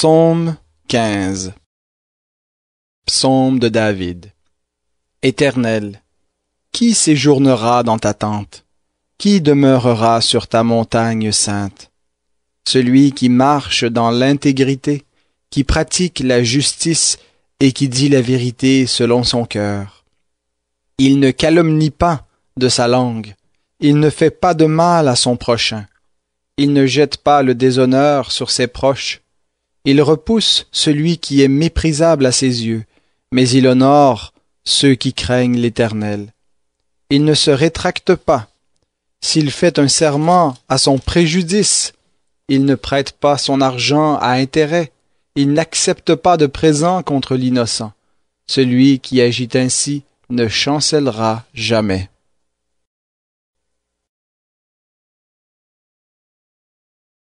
Psaume 15 Psaume de David Éternel, qui séjournera dans ta tente? Qui demeurera sur ta montagne sainte? Celui qui marche dans l'intégrité, qui pratique la justice et qui dit la vérité selon son cœur. Il ne calomnie pas de sa langue, il ne fait pas de mal à son prochain, il ne jette pas le déshonneur sur ses proches, il repousse celui qui est méprisable à ses yeux, mais il honore ceux qui craignent l'Éternel. Il ne se rétracte pas. S'il fait un serment à son préjudice, il ne prête pas son argent à intérêt, il n'accepte pas de présent contre l'innocent. Celui qui agit ainsi ne chancellera jamais.